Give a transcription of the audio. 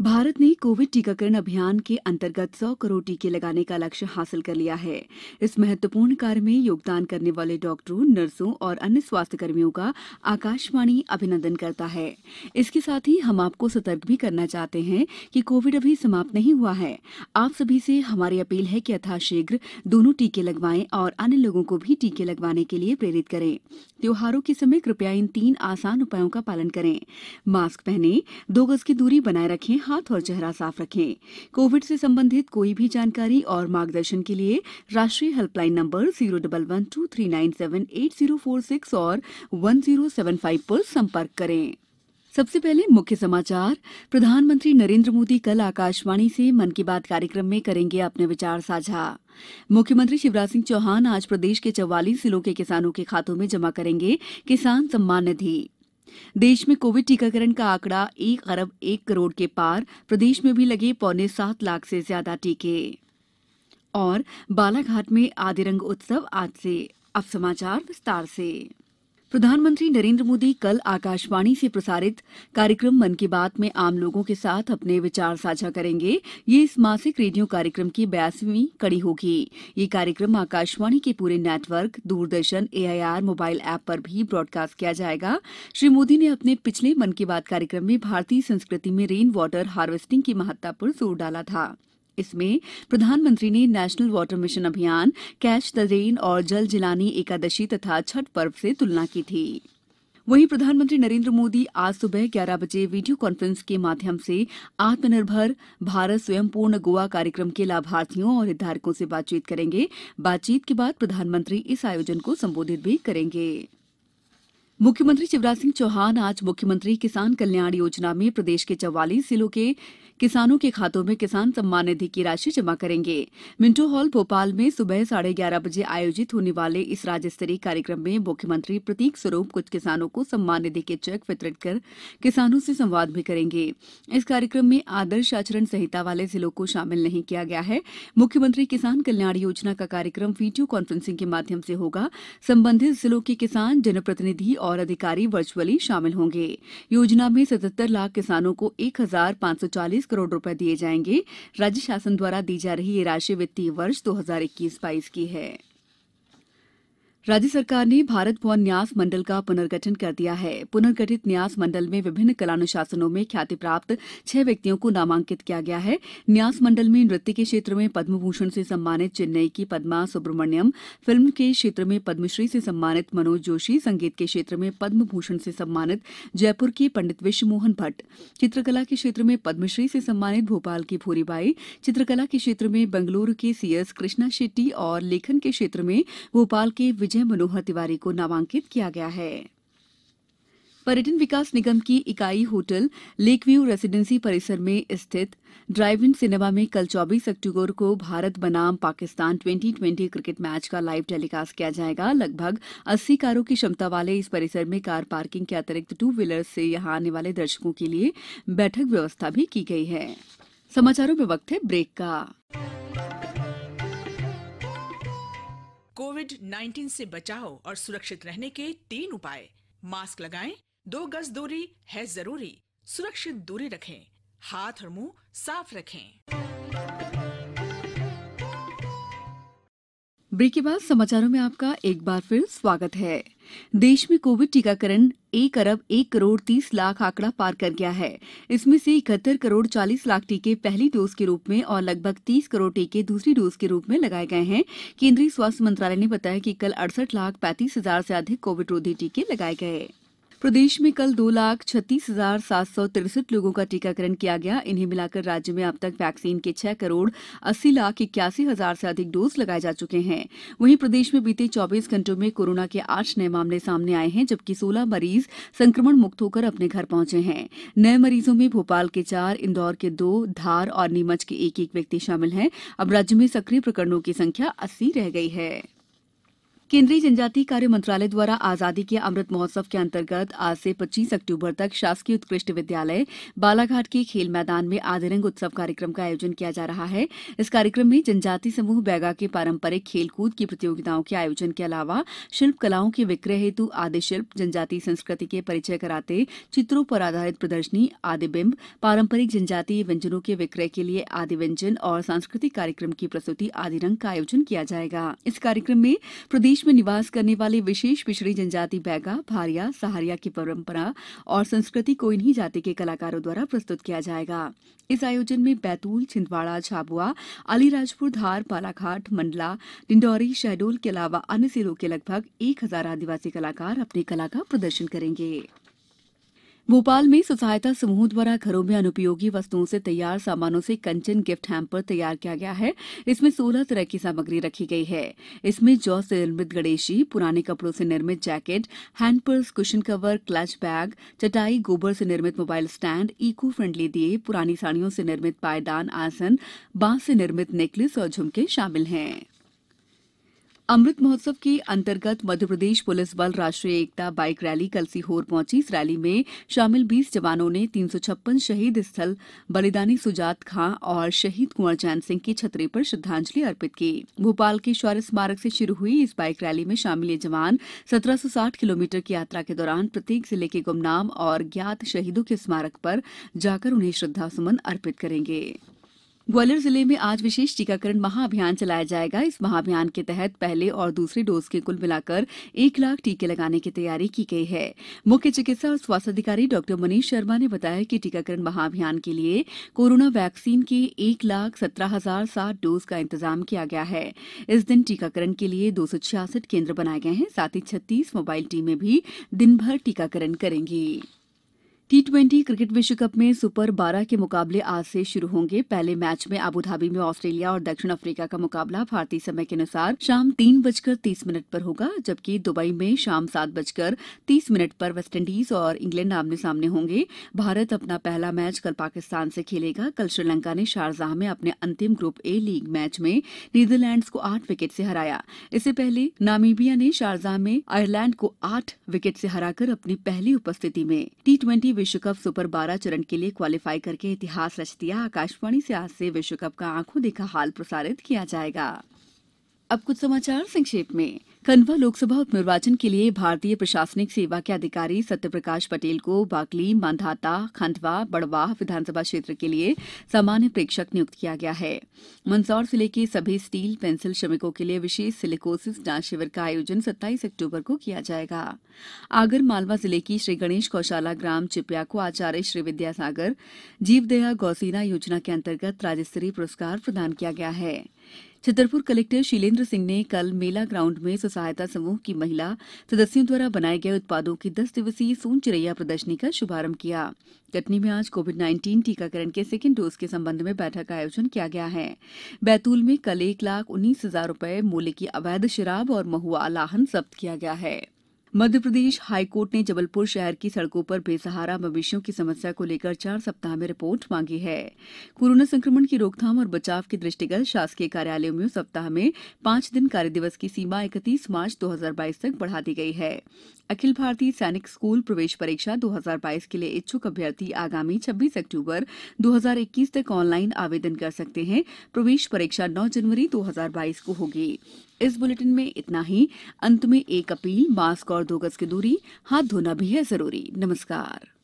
टीकाकरण भारत ने कोविड टीकाकरण अभियान के अंतर्गत सौ करोड़ टीके लगाने का लक्ष्य हासिल कर लिया है इस महत्वपूर्ण कार्य में योगदान करने वाले डॉक्टरों नर्सों और अन्य स्वास्थ्यकर्मियों का आकाशवाणी अभिनंदन करता है इसके साथ ही हम आपको सतर्क भी करना चाहते हैं कि कोविड अभी समाप्त नहीं हुआ है आप सभी से हमारी अपील है कि यथाशीघ्र दोनों टीके लगवाएं और अन्य लोगों को भी टीके लगवाने के लिए प्रेरित करें त्योहारों के समय कृपया इन तीन आसान उपायों का पालन करें मास्क पहने दो गज की दूरी बनाए रखें हाथ और चेहरा साफ रखें कोविड से संबंधित कोई भी जानकारी और मार्गदर्शन के लिए राष्ट्रीय helpline number zero double one two three nine seven eight zero four six और वन जीरो सेवन फाइव पर संपर्क करें सबसे पहले मुख्य समाचार प्रधानमंत्री नरेंद्र मोदी कल आकाशवाणी से मन की बात कार्यक्रम में करेंगे अपने विचार साझा मुख्यमंत्री शिवराज सिंह चौहान आज प्रदेश के चौवालीस जिलों के किसानों के खातों में जमा करेंगे किसान सम्मान निधि देश में कोविड टीकाकरण का आंकड़ा एक अरब एक करोड़ के पार प्रदेश में भी लगे पौने सात लाख से ज्यादा टीके और बालाघाट में आदिरंग उत्सव आज से अब समाचार विस्तार से मन प्रधानमंत्री नरेन्द्र मोदी कल आकाशवाणी से प्रसारित कार्यक्रम मन की बात में आम लोगों के साथ अपने विचार साझा करेंगे ये इस मासिक रेडियो कार्यक्रम की बयासीवीं कड़ी होगी ये कार्यक्रम आकाशवाणी के पूरे network Doordarshan AIR mobile app पर भी ब्रॉडकास्ट किया जाएगा श्री मोदी ने अपने पिछले मन की बात कार्यक्रम में भारतीय संस्कृति में रेन वाटर हार्वेस्टिंग की महत्ता पर जोर डाला था इसमें प्रधानमंत्री ने नेशनल वाटर मिशन अभियान कैच द रेन और जल जिलानी एकादशी तथा छठ पर्व से तुलना की थी वहीं प्रधानमंत्री नरेंद्र मोदी आज सुबह ग्यारह बजे वीडियो कॉन्फ्रेंस के माध्यम से आत्मनिर्भर भारत स्वयंपूर्ण गोवा कार्यक्रम के लाभार्थियों और हितधारकों से बातचीत करेंगे बातचीत के बाद प्रधानमंत्री इस आयोजन को संबोधित भी करेंगे योजना मुख्यमंत्री शिवराज सिंह चौहान आज मुख्यमंत्री किसान कल्याण योजना में प्रदेश के चवालीस जिलों के किसानों के खातों में किसान सम्मान निधि की राशि जमा करेंगे मिंटो हॉल भोपाल में सुबह साढ़े ग्यारह बजे आयोजित होने वाले इस राज्य स्तरीय कार्यक्रम में मुख्यमंत्री प्रतीक स्वरूप कुछ किसानों को सम्मान निधि के चेक वितरित कर किसानों से संवाद भी करेंगे इस कार्यक्रम में आदर्श आचरण संहिता वाले जिलों को शामिल नहीं किया गया है मुख्यमंत्री किसान कल्याण योजना का कार्यक्रम वीडियो कॉन्फ्रेंसिंग के माध्यम से होगा संबंधित जिलों के किसान जनप्रतिनिधि और और अधिकारी वर्चुअली शामिल होंगे योजना में सतहत्तर लाख किसानों को एक हजार पांच सौ चालीस करोड़ रुपए दिए जाएंगे राज्य शासन द्वारा दी जा रही ये राशि वित्तीय वर्ष दो हजार इक्कीस बाईस की है राज्य सरकार ने भारत भवन न्यास मंडल का पुनर्गठन कर दिया है पुनर्गठित न्यास मंडल में विभिन्न कलानुशासनों में ख्याति प्राप्त छह व्यक्तियों को नामांकित किया गया है न्यास मंडल में नृत्य के क्षेत्र में पद्म भूषण से सम्मानित चेन्नई की पद्मा सुब्रमण्यम फिल्म के क्षेत्र में पद्मश्री से सम्मानित मनोज जोशी संगीत के क्षेत्र में पद्म भूषण से सम्मानित जयपुर के पंडित विश्वमोहन भट्ट चित्रकला के क्षेत्र में पद्मश्री से सम्मानित भोपाल की भूरीबाई चित्रकला के क्षेत्र में बेंगलुरु के सीएस कृष्णा शेट्टी और लेखन के क्षेत्र में भोपाल के विजय अजय मनोहर तिवारी को नामांकित किया गया है पर्यटन विकास निगम की इकाई होटल लेकव्यू रेसिडेंसी परिसर में स्थित ड्राइव इन सिनेमा में कल 24 अक्टूबर को भारत बनाम पाकिस्तान 2020 क्रिकेट मैच का लाइव टेलीकास्ट किया जाएगा लगभग 80 कारों की क्षमता वाले इस परिसर में कार पार्किंग के अतिरिक्त टू व्हीलर से यहां आने वाले दर्शकों के लिए बैठक व्यवस्था भी की गई है समाचारों में वक्त है ब्रेक का कोविड 19 से बचाव और सुरक्षित रहने के तीन उपाय मास्क लगाएं, दो गज दूरी है जरूरी सुरक्षित दूरी रखें हाथ और मुंह साफ रखें ब्रेक के बाद समाचारों में आपका एक बार फिर स्वागत है देश में कोविड टीकाकरण एक अरब एक करोड़ तीस लाख आंकड़ा पार कर गया है इसमें से इकहत्तर करोड़ चालीस लाख टीके पहली डोज के रूप में और लगभग तीस करोड़ टीके दूसरी डोज के रूप में लगाए गए हैं केंद्रीय स्वास्थ्य मंत्रालय ने बताया कि कल अड़सठ लाख पैंतीस हजार से अधिक कोविड रोधी टीके लगाए गए प्रदेश में कल दो लाख छत्तीस हजार सात सौ तिरसठ लोगों का टीकाकरण किया गया इन्हें मिलाकर राज्य में अब तक वैक्सीन के छह करोड़ अस्सी लाख इक्यासी हजार से अधिक डोज लगाए जा चुके हैं वहीं प्रदेश में बीते चौबीस घंटों में कोरोना के आठ नए मामले सामने आए हैं जबकि सोलह मरीज संक्रमण मुक्त होकर अपने घर पहुंचे हैं नए मरीजों में भोपाल के चार इंदौर के दो धार और नीमच के एक एक व्यक्ति शामिल हैं अब राज्य में सक्रिय प्रकरणों की संख्या अस्सी रह गई है केन्द्रीय जनजातीय कार्य मंत्रालय द्वारा आजादी के अमृत महोत्सव के अंतर्गत आज से पच्चीस अक्टूबर तक शासकीय उत्कृष्ट विद्यालय बालाघाट के खेल मैदान में आदिरंग उत्सव कार्यक्रम का आयोजन किया जा रहा है इस कार्यक्रम में जनजाति समूह बैगा के पारंपरिक खेलकूद की प्रतियोगिताओं के आयोजन के अलावा शिल्प कलाओं के विक्रय हेतु आदि शिल्प जनजातीय संस्कृति के परिचय कराते चित्रों पर आधारित प्रदर्शनी आदि बिंब पारंपरिक जनजातीय व्यंजनों के विक्रय के लिए आदि व्यंजन और सांस्कृतिक कार्यक्रम की प्रस्तुति आदि रंग का आयोजन किया जाएगा इस कार्यक्रम में प्रदेश प्रदेश में निवास करने वाले विशेष पिछड़ी जनजाति बैगा भारिया सहारिया की परंपरा और संस्कृति को इन्हीं जाति के कलाकारों द्वारा प्रस्तुत किया जाएगा इस आयोजन में बैतूल छिंदवाड़ा झाबुआ अलीराजपुर धार बालाघाट मंडला डिंडौरी शहडोल के अलावा अन्य जिलों के लगभग एक हजार आदिवासी कलाकार अपनी कला का प्रदर्शन करेंगे भोपाल में स्व सहायता समूहों द्वारा घरों में अनुपयोगी वस्तुओं से तैयार सामानों से कंचन गिफ्ट हैम्पर तैयार किया गया है इसमें सोलह तरह की सामग्री रखी गई है इसमें जौ से निर्मित गणेशी पुराने कपड़ों से निर्मित jacket hand purse cushion cover clutch bag चटाई गोबर से निर्मित मोबाइल स्टैंड इको फ्रेंडली दिए पुरानी साड़ियों से निर्मित पायदान आसन बांस से निर्मित नेकलेस और झुमके शामिल हैं अमृत महोत्सव के अंतर्गत मध्यप्रदेश पुलिस बल राष्ट्रीय एकता बाइक रैली कल सीहोर पहुंची इस रैली में शामिल बीस जवानों ने तीन सौ छप्पन शहीद स्थल बलिदानी सुजात खां और शहीद कुंवर चैन सिंह के छतरे पर श्रद्धांजलि अर्पित की भोपाल के शौर्य स्मारक से शुरू हुई इस बाइक रैली में शामिल ये जवान सत्रह सौ साठ किलोमीटर की यात्रा के दौरान प्रत्येक जिले के गुमनाम और ज्ञात शहीदों के स्मारक पर जाकर उन्हें श्रद्धासुमन अर्पित करेंगे ग्वालियर जिले में आज विशेष टीकाकरण महाअभियान चलाया जाएगा इस महाअभियान के तहत पहले और दूसरे डोज के कुल मिलाकर एक लाख टीके लगाने की तैयारी की गई है मुख्य चिकित्सा और स्वास्थ्य अधिकारी डॉ मनीष शर्मा ने बताया कि टीकाकरण महाअभियान के लिए कोरोना वैक्सीन के एक लाख सत्रह हजार सात डोज का इंतजाम किया गया है इस दिन टीकाकरण के लिए दो सौ छियासठ केंद्र बनाए गए हैं साथ ही छत्तीस मोबाइल टीमें भी दिन भर टीकाकरण करेंगी टी ट्वेंटी क्रिकेट विश्व कप में सुपर बारह के मुकाबले आज से शुरू होंगे पहले मैच में अबुधाबी में ऑस्ट्रेलिया और दक्षिण अफ्रीका का मुकाबला भारतीय समय के अनुसार शाम तीन बजकर तीस मिनट पर होगा जबकि दुबई में शाम सात बजकर तीस मिनट पर वेस्टइंडीज और इंग्लैंड आमने सामने होंगे भारत अपना पहला मैच कल पाकिस्तान से खेलेगा कल श्रीलंका ने शारजाह में अपने अंतिम ग्रुप ए लीग मैच में नीदरलैंड को आठ विकेट से हराया इससे पहले नामीबिया ने शारजाह में आयरलैंड को आठ विकेट से हराकर अपनी पहली उपस्थिति में टी ट्वेंटी विश्व कप सुपर बारह चरण के लिए क्वालिफाई करके इतिहास रच दिया आकाशवाणी से आज से विश्व कप का आंखों देखा हाल प्रसारित किया जाएगा अब कुछ समाचार संक्षेप में खंडवा लोकसभा उपनिर्वाचन के लिए भारतीय प्रशासनिक सेवा के अधिकारी सत्यप्रकाश पटेल को बागली मांधाता खंडवा बड़वाह विधानसभा क्षेत्र के लिए सामान्य प्रेक्षक नियुक्त किया गया है मंदसौर जिले के सभी स्टील पेंसिल श्रमिकों के लिए विशेष सिलिकोसिस जांच शिविर का आयोजन सत्ताईस अक्टूबर को किया जाएगा आगर मालवा जिले की श्री गणेश गौशाला ग्राम चिपिया को आचार्य श्री विद्यासागर जीवदया गौसेना योजना के अंतर्गत राज्य स्तरीय पुरस्कार प्रदान किया गया है छतरपुर कलेक्टर शीलेन्द्र सिंह ने कल मेला ग्राउण्ड में स्व सहायता समूह की महिला सदस्यों द्वारा बनाए गए उत्पादों की दस दिवसीय सोन चिरैया प्रदर्शनी का शुभारंभ किया कटनी में आज कोविड नाइन्टीन टीकाकरण के सेकेंड डोज के संबंध में बैठक का आयोजन किया गया है बैतूल में कल एक लाख उन्नीस हजार रूपये मूल्य की अवैध शराब और महुआ लाहन जब्त किया गया है मध्यप्रदेश हाईकोर्ट ने जबलपुर शहर की सड़कों पर बेसहारा मवेशियों की समस्या को लेकर चार सप्ताह में रिपोर्ट मांगी है कोरोना संक्रमण की रोकथाम और बचाव के दृष्टिगत शासकीय कार्यालयों में सप्ताह में पांच दिन कार्य दिवस की सीमा इकतीस मार्च 2022 तक बढ़ा दी गई है अखिल भारतीय सैनिक स्कूल प्रवेश परीक्षा 2022 के लिए इच्छुक अभ्यर्थी आगामी 26 अक्टूबर 2021 तक ऑनलाइन आवेदन कर सकते हैं प्रवेश परीक्षा 9 जनवरी 2022 को होगी इस बुलेटिन में इतना ही अंत में एक अपील मास्क और और दो गज की दूरी हाथ धोना भी है जरूरी नमस्कार